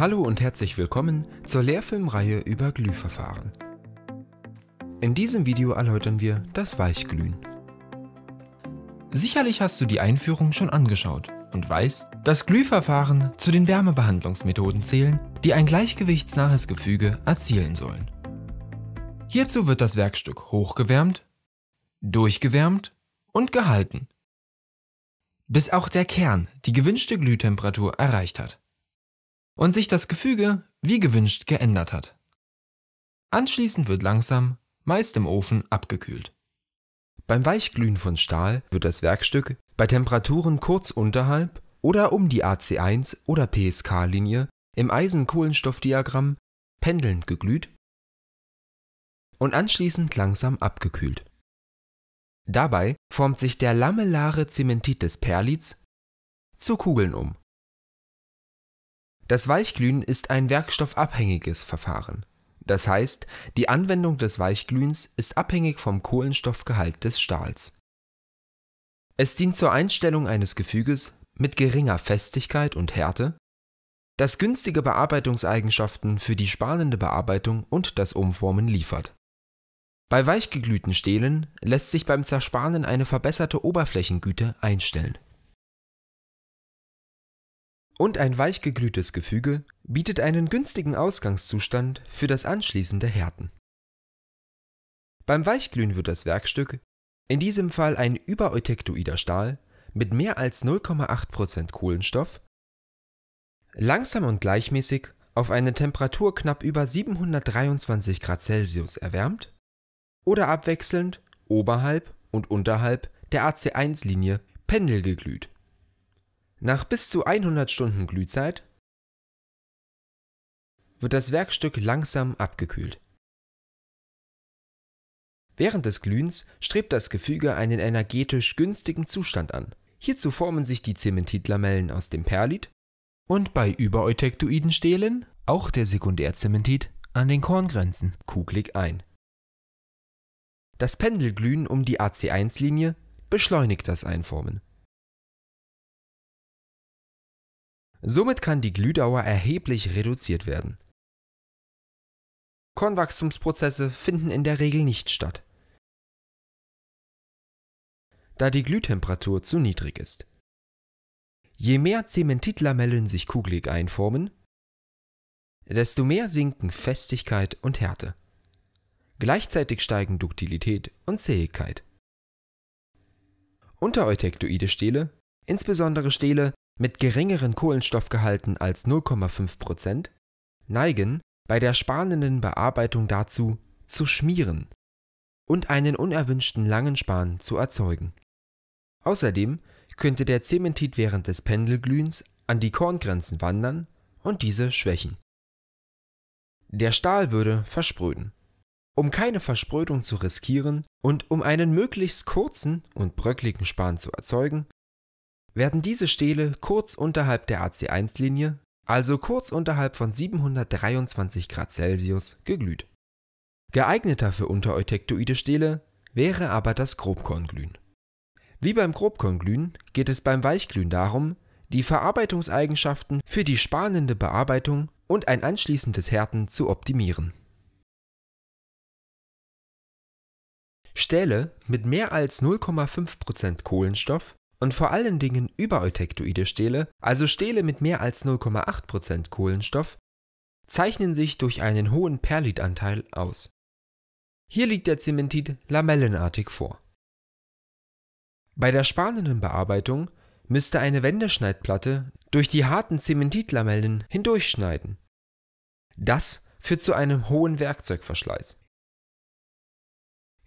Hallo und herzlich willkommen zur Lehrfilmreihe über Glühverfahren. In diesem Video erläutern wir das Weichglühen. Sicherlich hast du die Einführung schon angeschaut und weißt, dass Glühverfahren zu den Wärmebehandlungsmethoden zählen, die ein gleichgewichtsnahes Gefüge erzielen sollen. Hierzu wird das Werkstück hochgewärmt, durchgewärmt und gehalten, bis auch der Kern die gewünschte Glühtemperatur erreicht hat und sich das Gefüge wie gewünscht geändert hat. Anschließend wird langsam, meist im Ofen, abgekühlt. Beim Weichglühen von Stahl wird das Werkstück bei Temperaturen kurz unterhalb oder um die AC1 oder PSK-Linie im Eisen-Kohlenstoffdiagramm pendelnd geglüht und anschließend langsam abgekühlt. Dabei formt sich der lamellare Zementit des Perlits zu Kugeln um das Weichglühen ist ein werkstoffabhängiges Verfahren, das heißt die Anwendung des Weichglühens ist abhängig vom Kohlenstoffgehalt des Stahls. Es dient zur Einstellung eines Gefüges mit geringer Festigkeit und Härte, das günstige Bearbeitungseigenschaften für die spanende Bearbeitung und das Umformen liefert. Bei weichgeglühten Stählen lässt sich beim Zersparen eine verbesserte Oberflächengüte einstellen und ein weichgeglühtes Gefüge bietet einen günstigen Ausgangszustand für das anschließende Härten. Beim Weichglühen wird das Werkstück, in diesem Fall ein übereutektoider Stahl mit mehr als 0,8 Kohlenstoff, langsam und gleichmäßig auf eine Temperatur knapp über 723 Grad Celsius erwärmt oder abwechselnd oberhalb und unterhalb der AC1-Linie pendelgeglüht nach bis zu 100 Stunden Glühzeit wird das Werkstück langsam abgekühlt. Während des Glühens strebt das Gefüge einen energetisch günstigen Zustand an. Hierzu formen sich die Zementitlamellen aus dem Perlit und bei übereutectoiden Stelen, auch der Sekundärzementit, an den Korngrenzen kugelig ein. Das Pendelglühen um die AC1-Linie beschleunigt das Einformen. Somit kann die Glühdauer erheblich reduziert werden. Kornwachstumsprozesse finden in der Regel nicht statt, da die Glühtemperatur zu niedrig ist. Je mehr Zementitlamellen sich kugelig einformen, desto mehr sinken Festigkeit und Härte. Gleichzeitig steigen Duktilität und Zähigkeit. Untereutectoide Stähle, insbesondere Stähle, mit geringeren Kohlenstoffgehalten als 0,5 neigen bei der spanenden Bearbeitung dazu, zu schmieren und einen unerwünschten langen Span zu erzeugen. Außerdem könnte der Zementit während des Pendelglühens an die Korngrenzen wandern und diese schwächen. Der Stahl würde verspröden. Um keine Versprödung zu riskieren und um einen möglichst kurzen und bröckligen Span zu erzeugen werden diese Stele kurz unterhalb der AC1-Linie, also kurz unterhalb von 723 Grad Celsius, geglüht. Geeigneter für untereutektoide Stele wäre aber das Grobkornglühen. Wie beim Grobkornglühen geht es beim Weichglühen darum, die Verarbeitungseigenschaften für die spanende Bearbeitung und ein anschließendes Härten zu optimieren. Stähle mit mehr als 0,5% Kohlenstoff und vor allen Dingen übereutectoide Stähle, also Stähle mit mehr als 0,8% Kohlenstoff, zeichnen sich durch einen hohen Perlitanteil aus. Hier liegt der Zementit lamellenartig vor. Bei der spannenden Bearbeitung müsste eine Wendeschneidplatte durch die harten Zementitlamellen hindurchschneiden. Das führt zu einem hohen Werkzeugverschleiß.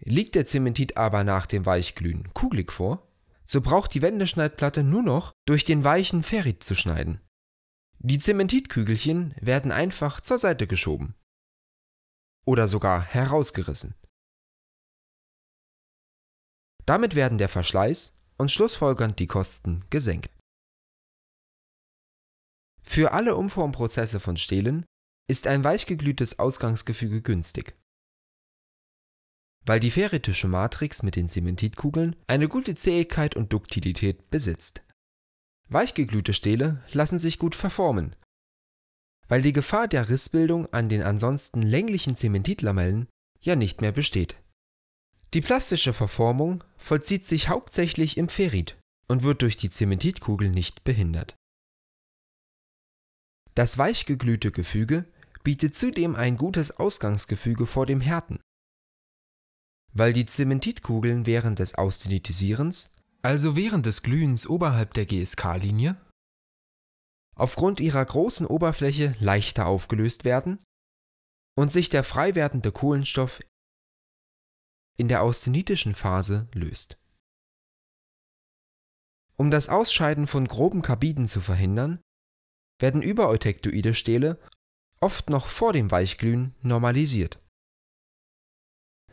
Liegt der Zementit aber nach dem Weichglühen kugelig vor, so braucht die Wendeschneidplatte nur noch durch den weichen Ferrit zu schneiden. Die Zementitkügelchen werden einfach zur Seite geschoben. Oder sogar herausgerissen. Damit werden der Verschleiß und schlussfolgernd die Kosten gesenkt. Für alle Umformprozesse von Stelen ist ein weichgeglühtes Ausgangsgefüge günstig weil die ferritische Matrix mit den Zementitkugeln eine gute Zähigkeit und Duktilität besitzt. Weichgeglühte Stähle lassen sich gut verformen. Weil die Gefahr der Rissbildung an den ansonsten länglichen Zementitlamellen ja nicht mehr besteht. Die plastische Verformung vollzieht sich hauptsächlich im Ferrit und wird durch die Zementitkugel nicht behindert. Das weichgeglühte Gefüge bietet zudem ein gutes Ausgangsgefüge vor dem Härten weil die Zementitkugeln während des Austenitisierens, also während des Glühens oberhalb der GSK-Linie, aufgrund ihrer großen Oberfläche leichter aufgelöst werden und sich der frei werdende Kohlenstoff in der austenitischen Phase löst. Um das Ausscheiden von groben Karbiden zu verhindern, werden übereutektoide Stähle oft noch vor dem Weichglühen normalisiert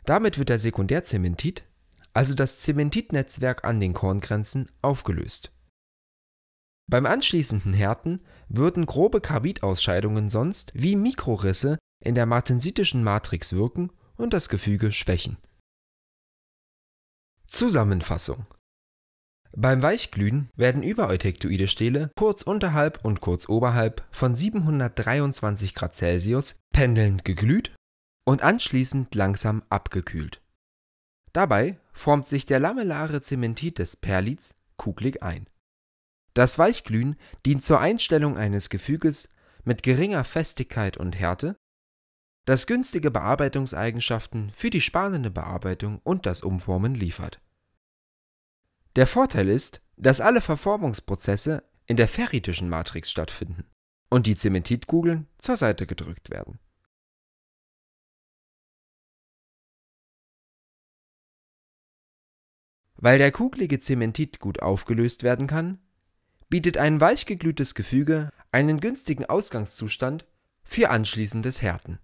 damit wird der Sekundärzementit, also das Zementitnetzwerk an den Korngrenzen, aufgelöst. Beim anschließenden Härten würden grobe karbid sonst wie Mikrorisse in der martensitischen Matrix wirken und das Gefüge schwächen. Zusammenfassung beim Weichglühen werden übereutectoide Stähle kurz unterhalb und kurz oberhalb von 723 Grad Celsius pendelnd geglüht und anschließend langsam abgekühlt. Dabei formt sich der lamellare Zementit des Perlits kugelig ein. Das Weichglühen dient zur Einstellung eines Gefüges mit geringer Festigkeit und Härte, das günstige Bearbeitungseigenschaften für die spannende Bearbeitung und das Umformen liefert. Der Vorteil ist, dass alle Verformungsprozesse in der ferritischen Matrix stattfinden und die Zementitkugeln zur Seite gedrückt werden Weil der kugelige Zementit gut aufgelöst werden kann, bietet ein weichgeglühtes Gefüge einen günstigen Ausgangszustand für anschließendes Härten.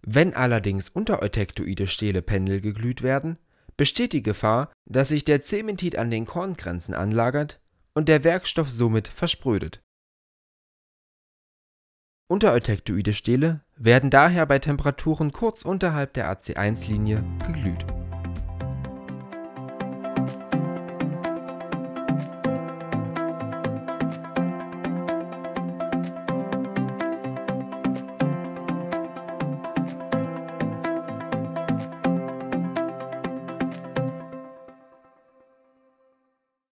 Wenn allerdings untereutektoide Stählependel geglüht werden, besteht die Gefahr, dass sich der Zementit an den Korngrenzen anlagert und der Werkstoff somit versprödet. Untereutektoide Stähle werden daher bei Temperaturen kurz unterhalb der AC1-Linie geglüht